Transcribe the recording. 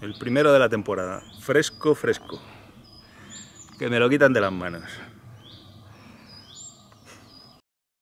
El primero de la temporada. Fresco, fresco. Que me lo quitan de las manos.